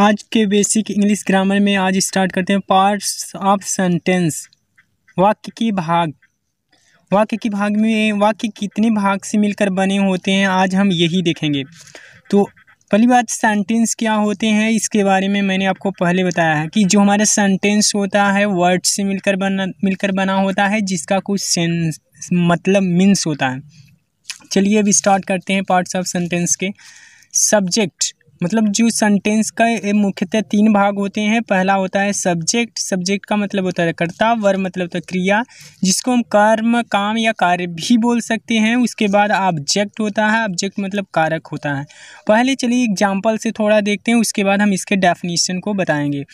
आज के basic English grammar में आज स्टार्ट करते हैं पार्ट्स ऑफ सेंटेंस वाक्य की भाग वाक्य की भाग में वाक्य कितने भाग से मिलकर बने होते हैं आज हम यही देखेंगे तो पहली बात सेंटेंस क्या होते हैं इसके बारे में मैंने आपको पहले बताया है कि जो हमारा सेंटेंस होता है वर्ड से मिलकर बना मिलकर बना होता है जिसका कुछ सेंस मतलब मीन्स होता है चलिए अब स्टार्ट करते हैं पार्ट्स ऑफ सेंटेंस के सब्जेक्ट मतलब जो सेंटेंस का मुख्यतः तीन भाग होते हैं पहला होता है सब्जेक्ट सब्जेक्ट का मतलब होता है कर्ता वर मतलब होता है क्रिया जिसको हम कर्म काम या कार्य भी बोल सकते हैं उसके बाद ऑब्जेक्ट होता है ऑब्जेक्ट मतलब कारक होता है पहले चलिए एग्जाम्पल से थोड़ा देखते हैं उसके बाद हम इसके डेफिनेशन को बताएंगे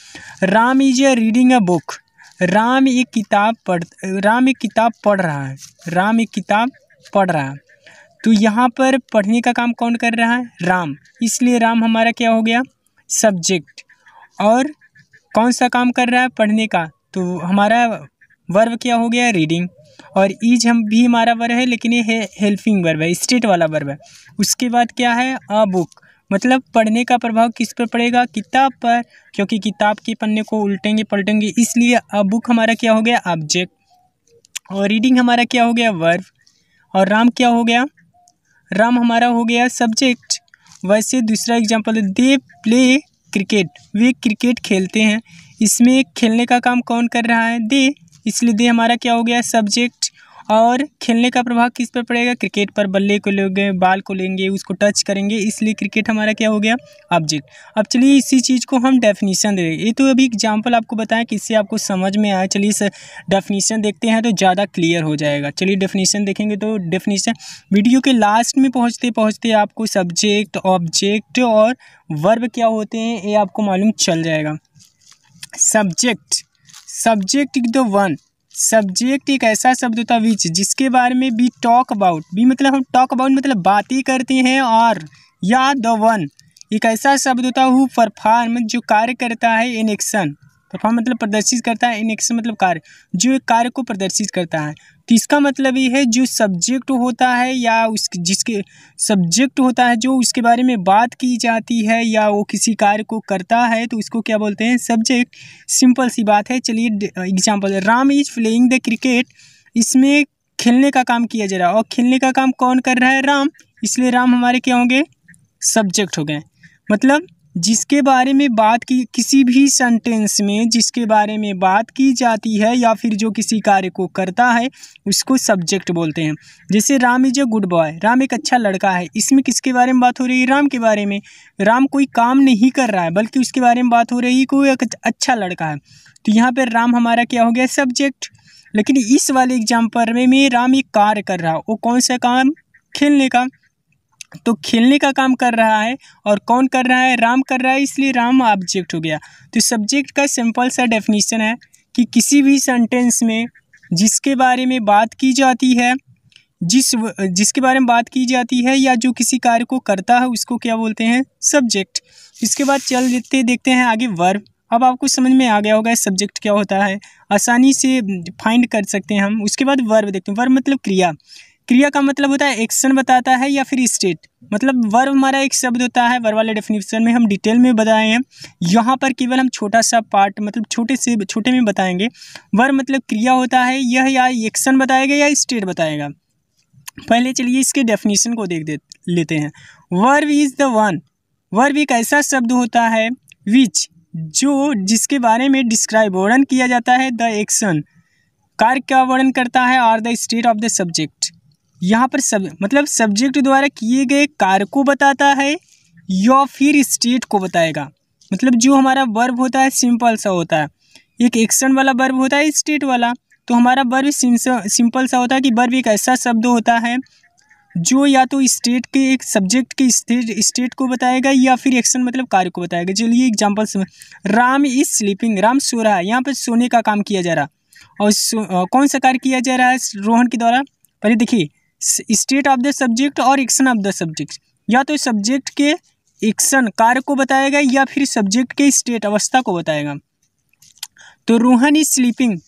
Ram is a reading a book Ram एक किताब पढ़ राम एक किताब पढ़ रहा है राम एक किताब पढ़ रहा है तो यहाँ पर पढ़ने का काम कौन कर रहा है राम इसलिए राम हमारा क्या हो गया सब्जेक्ट और कौन सा काम कर रहा है पढ़ने का तो हमारा वर्ब क्या हो गया रीडिंग और ईज हम भी हमारा वर्ब है लेकिन ये हे, हेल्पिंग वर्ब है स्टेट वाला वर्ब है उसके बाद क्या है अ बुक मतलब पढ़ने का प्रभाव किस पर पड़ेगा किताब पर क्योंकि किताब के पन्ने को उल्टेंगे पलटेंगे इसलिए अ बुक हमारा क्या हो गया ऑब्जेक्ट और रीडिंग हमारा क्या हो गया वर्ब और राम क्या हो गया राम हमारा हो गया सब्जेक्ट वैसे दूसरा एग्जाम्पल दे प्ले क्रिकेट वे क्रिकेट खेलते हैं इसमें खेलने का काम कौन कर रहा है दे इसलिए दे हमारा क्या हो गया सब्जेक्ट और खेलने का प्रभाव किस पर पड़ेगा क्रिकेट पर बल्ले को लेंगे बाल को लेंगे उसको टच करेंगे इसलिए क्रिकेट हमारा क्या हो गया ऑब्जेक्ट अब चलिए इसी चीज़ को हम डेफिनीसन दे ये तो अभी एग्जाम्पल आपको बताएं कि आपको समझ में आए चलिए इस डेफिनीसन देखते हैं तो ज़्यादा क्लियर हो जाएगा चलिए डेफिनीसन देखेंगे तो डेफिनीसन वीडियो के लास्ट में पहुँचते पहुँचते आपको सब्जेक्ट ऑब्जेक्ट और वर्ब क्या होते हैं ये आपको मालूम चल जाएगा subject subject is the one subject एक ऐसा शब्द होता है विच जिसके बारे में बी टॉक अबाउट बी मतलब हम टॉक अबाउट मतलब बात ही करते हैं और या द वन एक ऐसा शब्द होता है हु परफॉर्म जो कार्य करता है इन एक्शन परफॉर्म तो मतलब प्रदर्शित करता है इन एक्शन मतलब कार्य जो एक कार्य को प्रदर्शित करता है तो इसका मतलब ये है जो सब्जेक्ट होता है या उस जिसके सब्जेक्ट होता है जो उसके बारे में बात की जाती है या वो किसी कार्य को करता है तो उसको क्या बोलते हैं सब्जेक्ट सिंपल सी बात है चलिए example Ram is playing the cricket इसमें खेलने का काम किया जा रहा है और खेलने का काम कौन कर रहा है राम इसलिए राम हमारे क्या होंगे सब्जेक्ट हो गए मतलब जिसके बारे में बात की किसी भी सेंटेंस में जिसके बारे में बात की जाती है या फिर जो किसी कार्य को करता है उसको सब्जेक्ट बोलते हैं जैसे Ram is a good boy Ram एक अच्छा लड़का है इसमें किसके बारे में बात हो रही है राम के बारे में राम कोई काम नहीं कर रहा है बल्कि उसके बारे में बात हो रही है कोई अच्छा लड़का है तो यहाँ पर राम हमारा क्या हो गया सब्जेक्ट लेकिन इस वाले एग्जाम्पल में, राम एक कार्य कर रहा वो कौन सा काम खेलने का तो खेलने का काम कर रहा है और कौन कर रहा है राम कर रहा है इसलिए राम ऑब्जेक्ट हो गया तो सब्जेक्ट का सिंपल सा डेफिनेशन है कि किसी भी सेंटेंस में जिसके बारे में बात की जाती है जिस जिसके बारे में बात की जाती है या जो किसी कार्य को करता है उसको क्या बोलते हैं सब्जेक्ट इसके बाद चल देते देखते हैं आगे वर्ब अब आपको समझ में आ गया होगा सब्जेक्ट क्या होता है आसानी से फाइंड कर सकते हैं हम उसके बाद वर्ब देखते हैं वर्ब मतलब क्रिया क्रिया का मतलब होता है एक्शन बताता है या फिर स्टेट मतलब वर्व हमारा एक शब्द होता है वर वाले डेफिनेशन में हम डिटेल में बताए हैं यहाँ पर केवल हम छोटा सा पार्ट मतलब छोटे से छोटे में बताएंगे वर मतलब क्रिया होता है यह या एक्शन बताएगा या स्टेट बताएगा पहले चलिए इसके डेफिनेशन को देख दे लेते हैं verb is the one verb एक ऐसा शब्द होता है विच जो जिसके बारे में डिस्क्राइब वर्णन किया जाता है द एक्शन कार्य का वर्णन करता है are the state of the subject यहाँ पर सब मतलब सब्जेक्ट द्वारा किए गए कार्य को बताता है या फिर स्टेट को बताएगा मतलब जो हमारा वर्ब होता है सिंपल सा होता है एक एक्शन वाला वर्ब होता है स्टेट वाला तो हमारा वर्ब सिंपल सा होता है कि वर्ब एक ऐसा शब्द होता है जो या तो स्टेट के एक सब्जेक्ट के स्टेट स्टेट को बताएगा या फिर एक्शन मतलब कार्य को बताएगा चलिए example Ram is sleeping Ram सो रहा है यहाँ पर सोने का काम किया जा रहा और आ, कौन सा कार्य किया जा रहा है रोहन के द्वारा पहले देखिए स्टेट ऑफ द सब्जेक्ट और एक्शन ऑफ द सब्जेक्ट या तो सब्जेक्ट के एक्शन कार्य को बताएगा या फिर सब्जेक्ट के स्टेट अवस्था को बताएगा तो रोहन इज स्लीपिंग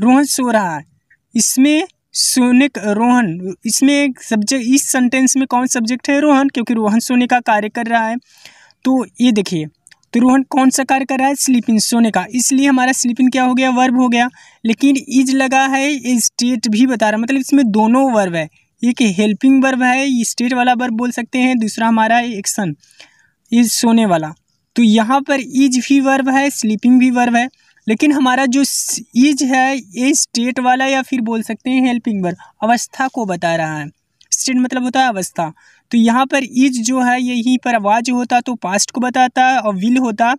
रोहन सो रहा है इसमें सोने रोहन इसमें एक सब्जेक्ट इस सेंटेंस में कौन सब्जेक्ट है रोहन क्योंकि रोहन सोने का कार्य कर रहा है तो ये देखिए तो रोहन कौन सा कार्य कर रहा है स्लीपिंग सोने का इसलिए हमारा स्लीपिंग क्या हो गया वर्ब हो गया लेकिन इज लगा है स्टेट भी बता रहा मतलब इसमें दोनों वर्ब है एक हेल्पिंग वर्ब है स्टेट वाला वर्ब बोल सकते हैं दूसरा हमारा एक्शन इज सोने वाला तो यहाँ पर इज भी वर्ब है स्लीपिंग भी वर्ब है लेकिन हमारा जो इज है ये स्टेट वाला या फिर बोल सकते हैं हेल्पिंग वर्ब अवस्था को बता रहा है स्टेट मतलब होता है अवस्था तो यहाँ पर इज जो है यहीं पर आवाज होता तो पास्ट को बताता और विल होता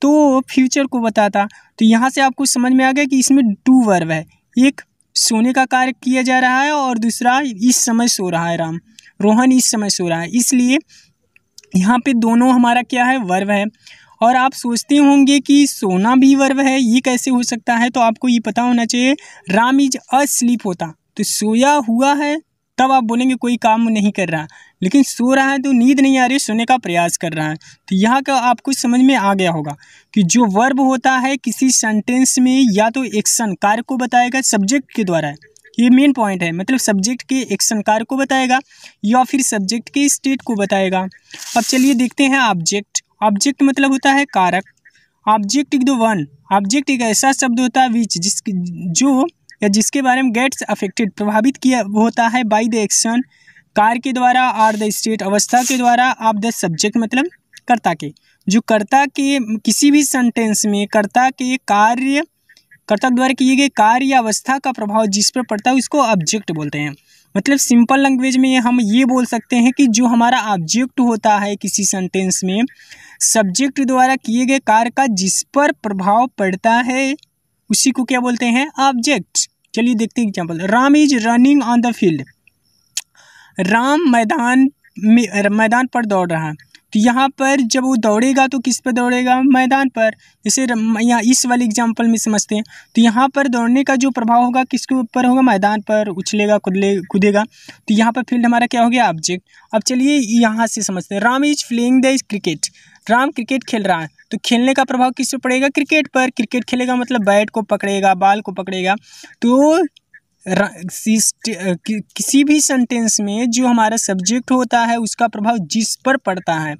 तो फ्यूचर को बताता तो यहाँ से आपको समझ में आ गया कि इसमें टू वर्ब है एक सोने का कार्य किया जा रहा है और दूसरा इस समय सो रहा है राम रोहन इस समय सो रहा है इसलिए यहाँ पे दोनों हमारा क्या है वर्व है और आप सोचते होंगे कि सोना भी वर्व है ये कैसे हो सकता है तो आपको ये पता होना चाहिए राम इज अस्लीप होता तो सोया हुआ है तब आप बोलेंगे कोई काम नहीं कर रहा लेकिन सो रहा है तो नींद नहीं आ रही सोने का प्रयास कर रहा है तो यहाँ का आपको समझ में आ गया होगा कि जो वर्ब होता है किसी सेंटेंस में या तो एक्शन कार्य को बताएगा सब्जेक्ट के द्वारा ये मेन पॉइंट है मतलब सब्जेक्ट के एक्शन कार्य को बताएगा या फिर सब्जेक्ट के स्टेट को बताएगा अब चलिए देखते हैं ऑब्जेक्ट ऑब्जेक्ट मतलब होता है कारक ऑब्जेक्ट इक द वन ऑब्जेक्ट एक ऐसा शब्द होता है विच जिस जो या जिसके बारे में गेट्स अफेक्टेड प्रभावित किया होता है बाई द एक्शन कार के द्वारा आर द स्टेट अवस्था के द्वारा आप द सब्जेक्ट मतलब कर्ता के जो कर्ता के किसी भी सेंटेंस में कर्ता के कार्य कर्ता द्वारा किए गए कार्य या अवस्था का प्रभाव जिस पर पड़ता है उसको ऑब्जेक्ट बोलते हैं मतलब सिंपल लैंग्वेज में हम ये बोल सकते हैं कि जो हमारा ऑब्जेक्ट होता है किसी सेंटेंस में सब्जेक्ट द्वारा किए गए कार्य का जिस पर प्रभाव पड़ता है उसी को क्या बोलते हैं ऑब्जेक्ट चलिए देखते हैं example Ram is running on the field Ram मैदान में मैदान पर दौड़ रहा है तो यहाँ पर जब वो दौड़ेगा तो किस पर दौड़ेगा मैदान पर जैसे यहाँ इस वाले एग्जाम्पल में समझते हैं तो यहाँ पर दौड़ने का जो प्रभाव होगा किसके ऊपर होगा मैदान पर उछलेगा कुदले कूदेगा तो यहाँ पर फील्ड हमारा क्या हो गया ऑब्जेक्ट अब चलिए यहाँ से समझते हैं Ram is playing the cricket Ram cricket खेल रहा है तो खेलने का प्रभाव किस पर पड़ेगा क्रिकेट पर क्रिकेट खेलेगा मतलब बैट को पकड़ेगा बाल को पकड़ेगा तो किसी भी सेंटेंस में जो हमारा सब्जेक्ट होता है उसका प्रभाव जिस पर पड़ता है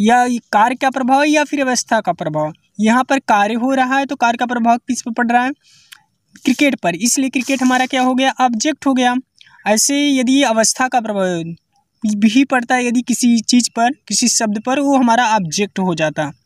या कार्य का प्रभाव या फिर अवस्था का प्रभाव यहाँ पर कार्य हो रहा है तो कार्य का प्रभाव किस पर पड़ रहा है क्रिकेट पर इसलिए क्रिकेट हमारा क्या हो गया ऑब्जेक्ट हो गया ऐसे यदि अवस्था का प्रभाव भी पड़ता है यदि किसी चीज़ पर किसी शब्द पर वो हमारा ऑब्जेक्ट हो जाता